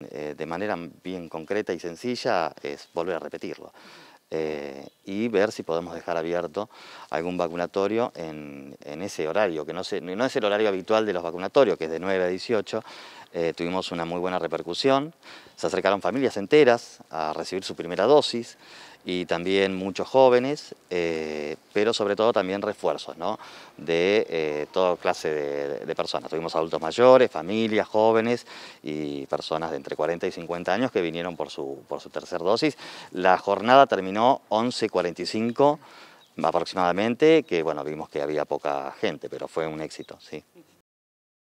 Eh, de manera bien concreta y sencilla es volver a repetirlo. Eh, y ver si podemos dejar abierto algún vacunatorio en, ese horario, que no, no es el horario habitual de los vacunatorios, que es de 9 a 18, eh, tuvimos una muy buena repercusión. Se acercaron familias enteras a recibir su primera dosis y también muchos jóvenes, eh, pero sobre todo también refuerzos de eh, toda clase de, personas. Tuvimos adultos mayores, familias, jóvenes y personas de entre 40 y 50 años que vinieron por su, por su tercer dosis. La jornada terminó 11.45 aproximadamente, que bueno, vimos que había poca gente, pero fue un éxito, sí.